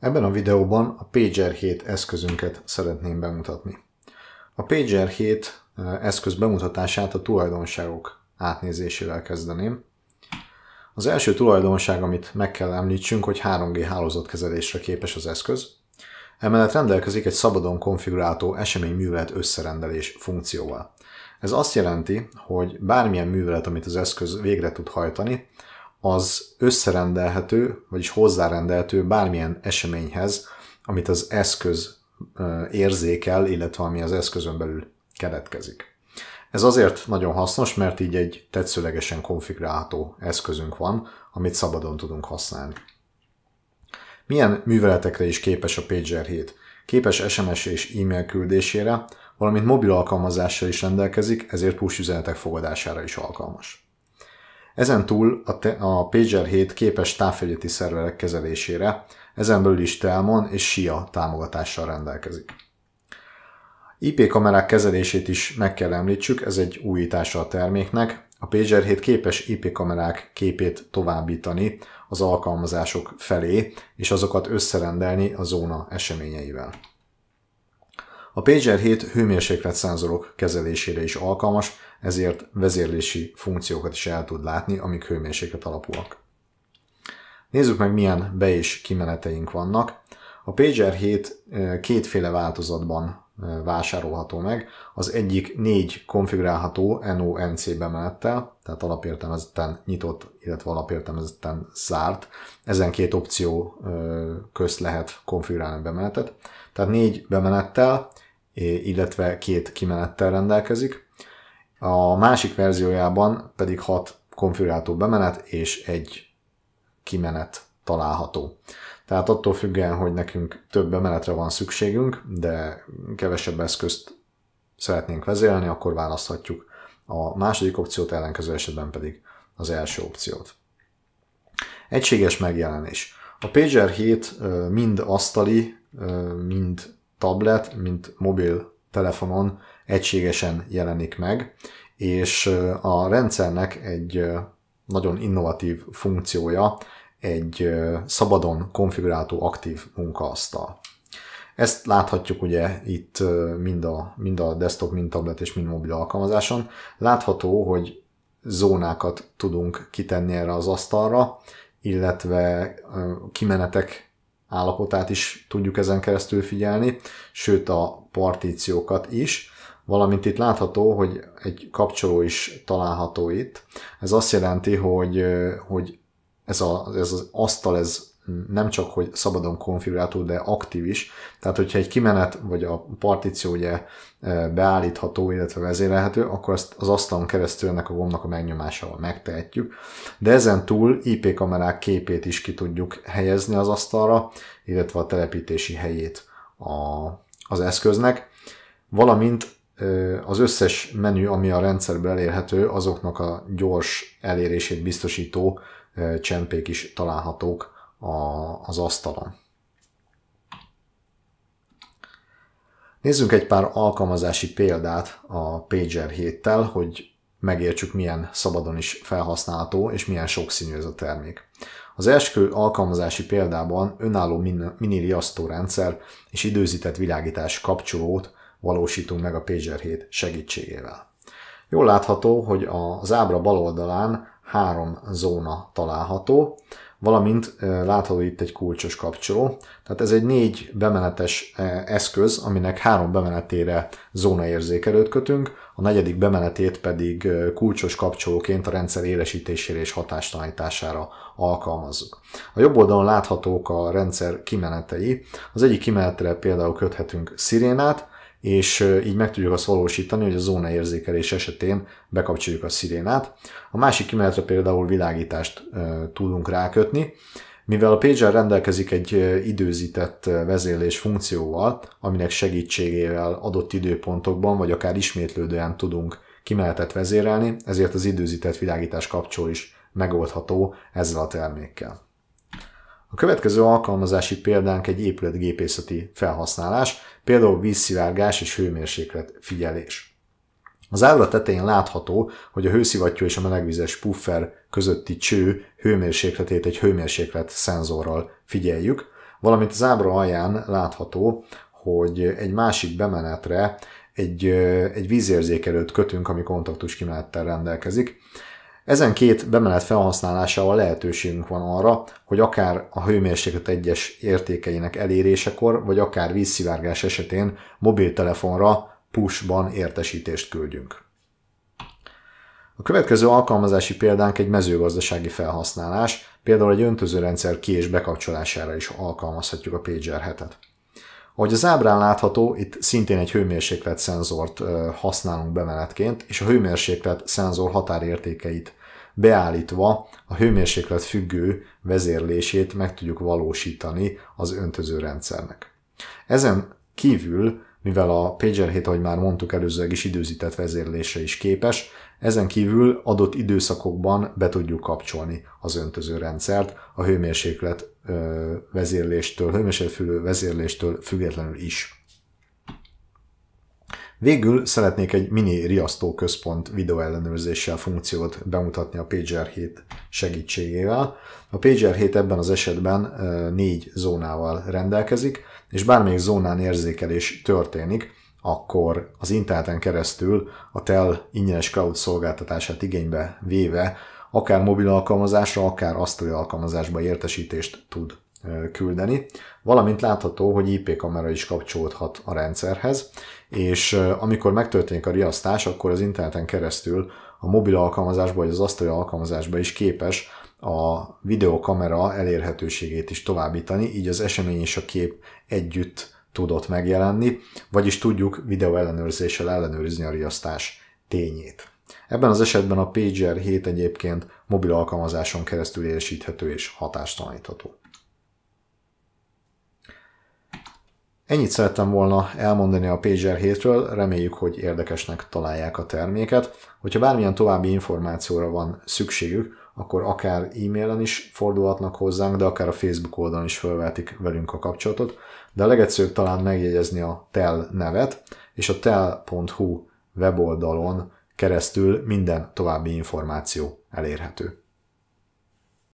Ebben a videóban a Pager 7 eszközünket szeretném bemutatni. A Pager 7 eszköz bemutatását a tulajdonságok átnézésével kezdeném. Az első tulajdonság, amit meg kell említsünk, hogy 3G hálózatkezelésre képes az eszköz. Emellett rendelkezik egy szabadon konfigurálható eseményművelet összerendelés funkcióval. Ez azt jelenti, hogy bármilyen művelet, amit az eszköz végre tud hajtani, az összerendelhető, vagyis hozzárendelhető bármilyen eseményhez, amit az eszköz érzékel, illetve ami az eszközön belül keletkezik. Ez azért nagyon hasznos, mert így egy tetszőlegesen konfigurálható eszközünk van, amit szabadon tudunk használni. Milyen műveletekre is képes a Pager 7? Képes SMS és e-mail küldésére, valamint mobil alkalmazással is rendelkezik, ezért push üzenetek fogadására is alkalmas. Ezen túl a, te, a Pager 7 képes távfegyeti szerverek kezelésére, ezen belül is Telmon és SIA támogatással rendelkezik. IP kamerák kezelését is meg kell említsük, ez egy újítása a terméknek. A Pager 7 képes IP kamerák képét továbbítani az alkalmazások felé, és azokat összerendelni a zóna eseményeivel. A Pager 7 hőmérséklet szenzorok kezelésére is alkalmas, ezért vezérlési funkciókat is el tud látni, amik hőmérséklet alapúak. Nézzük meg, milyen be- és kimeneteink vannak. A Pager 7 kétféle változatban vásárolható meg. Az egyik négy konfigurálható NONC bemenettel, tehát alapértelmezetten nyitott, illetve alapértelmezetten zárt. Ezen két opció közt lehet konfigurálni bemenetet. Tehát négy bemenettel, illetve két kimenettel rendelkezik. A másik verziójában pedig hat konfigurátor bemenet és egy kimenet található. Tehát attól függően, hogy nekünk több bemenetre van szükségünk, de kevesebb eszközt szeretnénk vezérelni, akkor választhatjuk a második opciót, ellenkező esetben pedig az első opciót. Egységes megjelenés. A Pager 7 mind asztali, mind tablet, mint mobil telefonon egységesen jelenik meg, és a rendszernek egy nagyon innovatív funkciója egy szabadon konfigurálható aktív munkaasztal. Ezt láthatjuk ugye itt mind a, mind a desktop, mind tablet és mind mobil alkalmazáson. Látható, hogy zónákat tudunk kitenni erre az asztalra, illetve kimenetek állapotát is tudjuk ezen keresztül figyelni, sőt a partíciókat is, valamint itt látható, hogy egy kapcsoló is található itt. Ez azt jelenti, hogy, hogy ez, a, ez az asztal, ez nem csak, hogy szabadon konfigurálható, de aktív is. Tehát, hogyha egy kimenet vagy a partíció ugye e, beállítható, illetve vezérelhető, akkor azt az asztalon keresztül ennek a gombnak a megnyomásával megtehetjük. De ezen túl IP kamerák képét is ki tudjuk helyezni az asztalra, illetve a telepítési helyét a, az eszköznek, valamint e, az összes menü, ami a rendszerben elérhető, azoknak a gyors elérését biztosító e, csempék is találhatók a, az asztalon. Nézzünk egy pár alkalmazási példát a Pager 7-tel, hogy megértsük milyen szabadon is felhasználható és milyen sokszínű ez a termék. Az első alkalmazási példában önálló mini rendszer és időzített világítás kapcsolót valósítunk meg a Pager 7 segítségével. Jól látható, hogy az ábra bal oldalán három zóna található, valamint látható itt egy kulcsos kapcsoló. Tehát ez egy négy bemenetes eszköz, aminek három bemenetére zónaérzékelőt kötünk, a negyedik bemenetét pedig kulcsos kapcsolóként a rendszer élesítésére és hatástalanítására alkalmazzuk. A jobb oldalon láthatók a rendszer kimenetei. Az egyik kimenetre például köthetünk szirénát, és így meg tudjuk azt valósítani, hogy a zóna érzékelés esetén bekapcsoljuk a szirénát. A másik kimenetre például világítást tudunk rákötni, mivel a pager rendelkezik egy időzített vezérlés funkcióval, aminek segítségével adott időpontokban, vagy akár ismétlődően tudunk kimenetet vezérelni, ezért az időzített világítás kapcsol is megoldható ezzel a termékkel. A következő alkalmazási példánk egy épületgépészeti felhasználás, például vízszivárgás és hőmérséklet figyelés. Az ábra tetején látható, hogy a hőszivattyú és a melegvizes puffer közötti cső hőmérsékletét egy hőmérséklet szenzorral figyeljük, valamint az ábra alján látható, hogy egy másik bemenetre egy, egy vízérzékelőt kötünk, ami kontaktus kimenettel rendelkezik. Ezen két bemenet felhasználásával lehetőségünk van arra, hogy akár a hőmérséklet egyes értékeinek elérésekor, vagy akár vízszivárgás esetén mobiltelefonra pushban értesítést küldjünk. A következő alkalmazási példánk egy mezőgazdasági felhasználás, például egy öntözőrendszer ki- és bekapcsolására is alkalmazhatjuk a pager hetet. Ahogy az ábrán látható, itt szintén egy hőmérséklet szenzort használunk bemenetként, és a hőmérséklet szenzor határértékeit beállítva a hőmérséklet függő vezérlését meg tudjuk valósítani az öntöző rendszernek. Ezen kívül, mivel a Pager 7, ahogy már mondtuk, előzőleg is időzített vezérlése is képes, ezen kívül adott időszakokban be tudjuk kapcsolni az öntöző rendszert a hőmérséklet vezérléstől, hőmérséklet vezérléstől függetlenül is. Végül szeretnék egy mini központ videóellenőrzéssel funkciót bemutatni a Pager 7 segítségével. A Pager 7 ebben az esetben négy zónával rendelkezik, és bármelyik zónán érzékelés történik, akkor az interneten keresztül a TEL ingyenes cloud szolgáltatását igénybe véve akár mobil alkalmazásra, akár asztali alkalmazásba értesítést tud küldeni, valamint látható, hogy IP kamera is kapcsolódhat a rendszerhez, és amikor megtörténik a riasztás, akkor az interneten keresztül a mobil alkalmazásba vagy az asztali alkalmazásba is képes a videokamera elérhetőségét is továbbítani, így az esemény és a kép együtt tudott megjelenni, vagyis tudjuk videó ellenőrzéssel ellenőrizni a riasztás tényét. Ebben az esetben a Pager 7 egyébként mobil alkalmazáson keresztül érsíthető és hatástalanítható. Ennyit szerettem volna elmondani a Pager 7-ről, reméljük, hogy érdekesnek találják a terméket. Hogyha bármilyen további információra van szükségük, akkor akár e-mailen is fordulhatnak hozzánk, de akár a Facebook oldalon is felvetik velünk a kapcsolatot. De a legegyszerűbb talán megjegyezni a TEL nevet, és a tel.hu weboldalon keresztül minden további információ elérhető.